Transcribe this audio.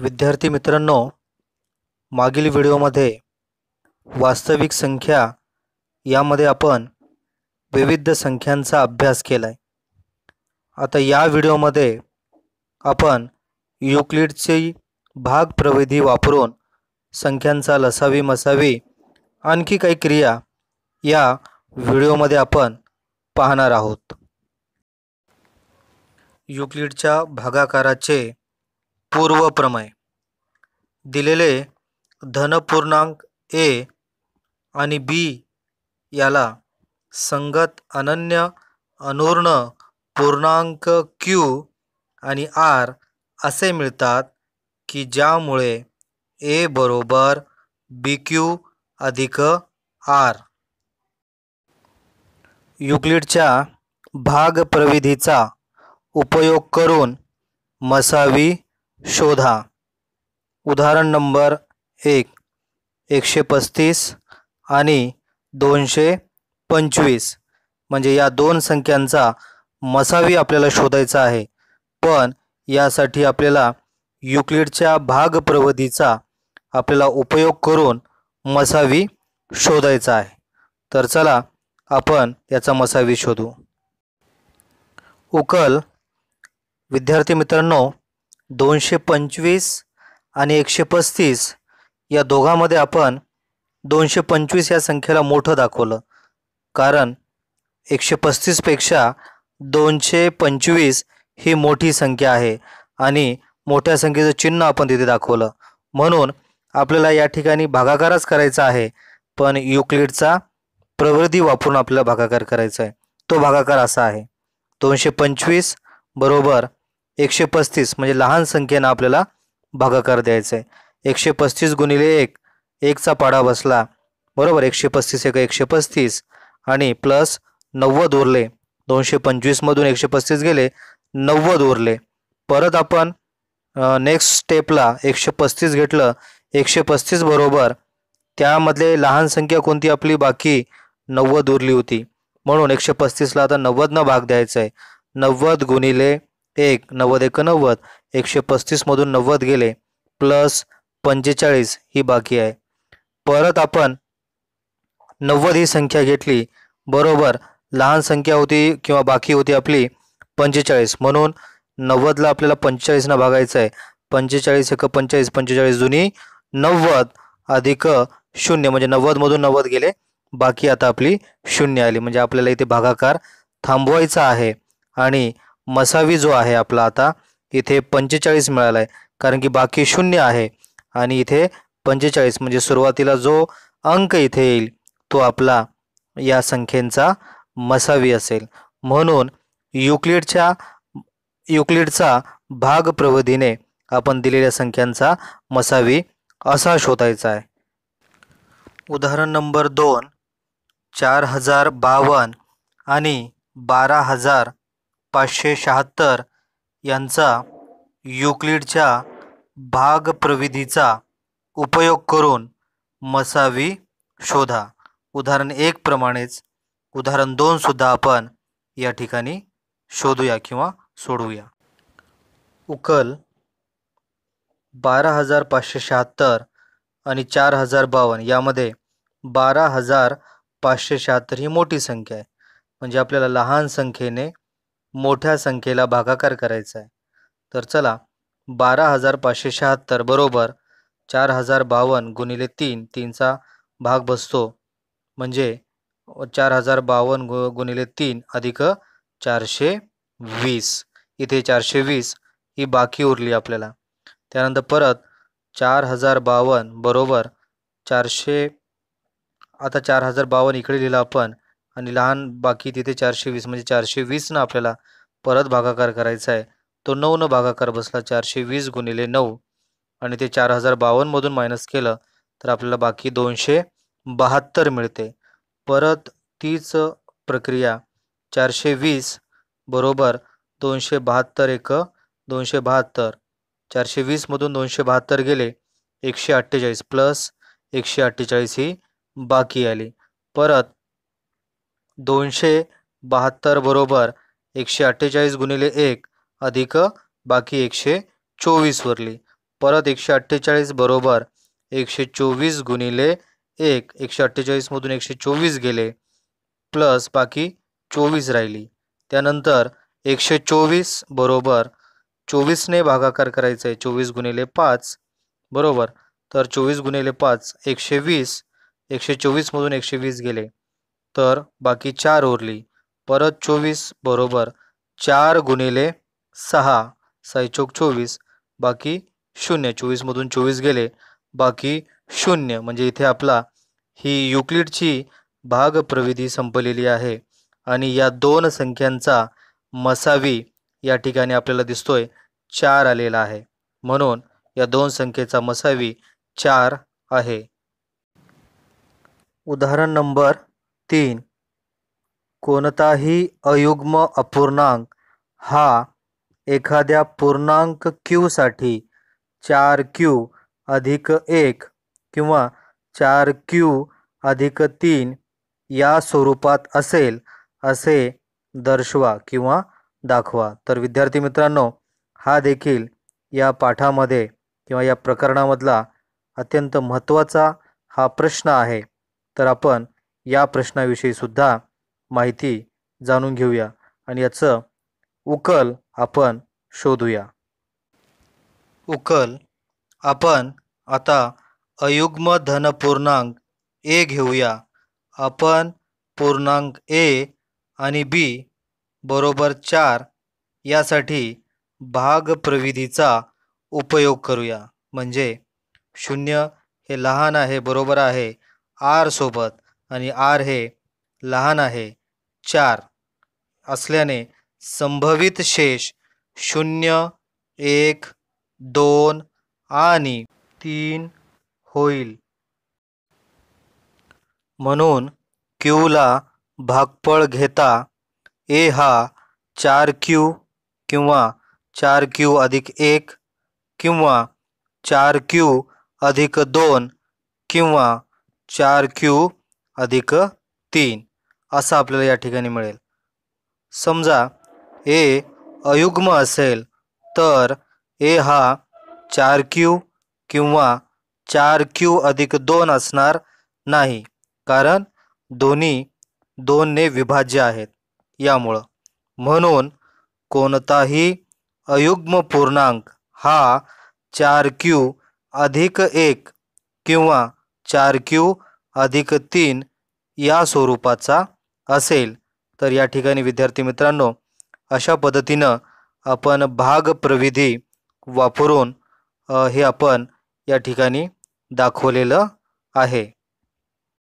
विद्यार्थी मित्रांनो मागील व्हिडिओमध्ये वास्तविक संख्या यामध्ये आपण विविध संख्यांचा अभ्यास केला आहे आता या व्हिडिओमध्ये आपण युक्लिडची भाग प्रविधी वापरून संख्यांचा लसावी मसावी आणखी काही क्रिया या व्हिडिओमध्ये आपण पाहणार आहोत युक्लिडच्या भागाकाराचे पूर्वप्रमय दिलेले धनपूर्णांक ए आणि बी याला संगत अनन्य अनुर्ण पूर्णांक क्यू आणि आर असे मिळतात की ज्यामुळे ए बरोबर बी क्यू अधिक आर युक्लिडच्या भागप्रविधीचा उपयोग करून मसावी शोधा उदाहरण नंबर एक एकशे पस्तीस आणि दोनशे पंचवीस म्हणजे या दोन संख्यांचा मसावी आपल्याला शोधायचा आहे पण यासाठी आपल्याला युक्लिडच्या भाग प्रवधीचा आपल्याला उपयोग करून मसावी शोधायचा आहे तर चला आपण याचा मसावी शोधू उकल विद्यार्थी मित्रांनो दोनशे पंचवीस आणि एकशे पस्तीस या दोघांमध्ये आपण दोनशे पंचवीस या संख्येला मोठं दाखवलं कारण एकशे पस्तीसपेक्षा दोनशे पंचवीस ही मोठी संख्या आहे आणि मोठ्या संख्येचं चिन्ह आपण तिथे दाखवलं म्हणून आपल्याला या ठिकाणी भागाकारच करायचा आहे पण युक्लिडचा प्रवृत्ती वापरून आपल्याला भागाकार करायचा आहे तो भागाकार असा आहे दोनशे पंचवीस बरोबर एकशे पस्तीस म्हणजे लहान संख्येनं आपल्याला भागाकार द्यायचा आहे एकशे पस्तीस गुणिले एक एकचा पाडा बसला बरोबर एकशे पस्तीस एक एकशे पस्तीस आणि प्लस नव्वद उरले दोनशे पंचवीसमधून एकशे पस्तीस गेले नव्वद उरले परत आपण नेक्स्ट स्टेपला एकशे पस्तीस घेतलं एकशे पस्तीस बरोबर त्यामधले लहान संख्या कोणती आपली बाकी नव्वद उरली होती म्हणून एकशे पस्तीसला आता नव्वदनं भाग द्यायचा आहे नव्वद गुणिले एक नव्वद एकोणनव्वद एकशे पस्तीसमधून नव्वद गेले प्लस पंचेचाळीस ही बाकी आहे परत आपण नव्वद ही संख्या घेतली बरोबर लहान संख्या होती किंवा बाकी होती आपली पंचेचाळीस म्हणून नव्वदला आपल्याला पंचेचाळीसनं भागायचं आहे पंचेचाळीस एक पंचेचाळीस पंचेचाळीस जुनी नव्वद अधिक शून्य म्हणजे नव्वदमधून नव्वद गेले बाकी आता आपली शून्य आली म्हणजे आपल्याला इथे भागाकार थांबवायचा आहे आणि मसावी जो आहे आपला आता इथे पंचेचाळीस मिळाला आहे कारण की बाकी शून्य आहे आणि इथे पंचेचाळीस म्हणजे सुरुवातीला जो अंक इथे येईल तो आपला या संख्येचा मसावी असेल म्हणून युक्लिडच्या युक्लिडचा भाग प्रवधीने आपण दिलेल्या संख्यांचा मसावी असा शोधायचा आहे उदाहरण नंबर दोन चार हजार बावन्न आणि बारा हजार पाचशे शहात्तर यांचा युक्लिडच्या प्रविधीचा उपयोग करून मसावी शोधा उदाहरण एक प्रमाणेच उदाहरण सुद्धा आपण या ठिकाणी शोधूया किंवा सोडवूया उकल बारा हजार पाचशे शहात्तर आणि चार हजार बावन्न यामध्ये बारा हजार पाचशे शहात्तर ही मोठी संख्या आहे म्हणजे आपल्याला लहान संख्येने मोठ्या संख्येला भागाकार करायचा आहे तर चला बारा हजार पाचशे शहात्तर बरोबर चार हजार बावन्न गुणिले तीन तीनचा भाग बसतो म्हणजे चार हजार बावन्न गु गुणिले तीन अधिक चारशे वीस इथे चारशे वीस ही बाकी उरली आपल्याला त्यानंतर परत चार हजार बावन बरोबर चारशे आता चार हजार बावन इकडे लिहिलं आपण आणि लहान बाकी तिथे चारशे वीस म्हणजे चारशे वीसनं आपल्याला परत भागाकार करायचा आहे तो नऊनं भागाकार बसला चारशे वीस गुणिले नऊ आणि ते चार हजार बावन्नमधून मायनस केलं तर आपल्याला बाकी दोनशे बहात्तर मिळते परत तीच प्रक्रिया चारशे वीस बरोबर दोनशे बहात्तर एक दोनशे बहात्तर चारशे वीसमधून दोनशे बहात्तर गेले एकशे अठ्ठेचाळीस प्लस एकशे अठ्ठेचाळीस ही बाकी आली परत दोनशे बहात्तर बरोबर एकशे अठ्ठेचाळीस गुणिले एक अधिक बाकी एकशे चोवीस उरली परत एकशे अठ्ठेचाळीस बरोबर एकशे चोवीस गुणिले एक एकशे अठ्ठेचाळीसमधून एकशे चोवीस गेले प्लस बाकी चोवीस राहिली त्यानंतर एकशे चोवीस बरोबर चोवीसने भागाकार करायचं आहे चोवीस गुणिले पाच बरोबर तर चोवीस गुणिले पाच एकशे वीस एकशे चोवीसमधून एकशे वीस गेले तर बाकी चार उरली परत चोवीस बरोबर चार गुणिले सहा साईचोक चोवीस बाकी शून्य चोवीसमधून चोवीस गेले बाकी शून्य म्हणजे इथे आपला ही युक्लिडची भाग प्रविधी संपलेली आहे आणि या दोन संख्यांचा मसावी या ठिकाणी आपल्याला दिसतोय चार आलेला आहे म्हणून या दोन संख्येचा मसावी चार आहे उदाहरण नंबर तीन कोणताही अयुग्म अपूर्णांक हा एखाद्या पूर्णांक क्यूसाठी चार क्यू अधिक एक किंवा चार क्यू अधिक तीन या स्वरूपात असेल असे दर्शवा किंवा दाखवा तर विद्यार्थी मित्रांनो हा देखील या पाठामध्ये किंवा या प्रकरणामधला अत्यंत महत्त्वाचा हा प्रश्न आहे तर आपण या प्रश्नाविषयी सुद्धा माहिती जाणून घेऊया आणि याचं उकल आपण शोधूया उकल आपण आता अयुग्म धन पूर्णांक ए घेऊया आपण पूर्णांक ए आणि बी बरोबर चार यासाठी भाग प्रविधीचा उपयोग करूया म्हणजे शून्य हे लहान आहे बरोबर आहे आर सोबत आणि आर हे लहान आहे चार असल्याने संभवित शेष शून्य एक दोन आणि तीन होईल म्हणून क्यूला भागफळ घेता ए हा चार क्यू किंवा चार क्यू अधिक एक किंवा चार क्यू अधिक दोन किंवा चार क्यू अधिक तीन असं आपल्याला या ठिकाणी मिळेल समजा ए अयुग्म असेल तर ए हा चार क्यू किंवा चार क्यू अधिक दोन असणार नाही कारण दोन्ही दोनने विभाज्य आहेत यामुळं म्हणून कोणताही अयुग्म पूर्णांक हा चार क्यू अधिक एक किंवा चार क्यू अधिक तीन या स्वरूपाचा असेल तर या ठिकाणी विद्यार्थी मित्रांनो अशा पद्धतीनं आपण भाग प्रविधी वापरून हे आपण या ठिकाणी दाखवलेलं आहे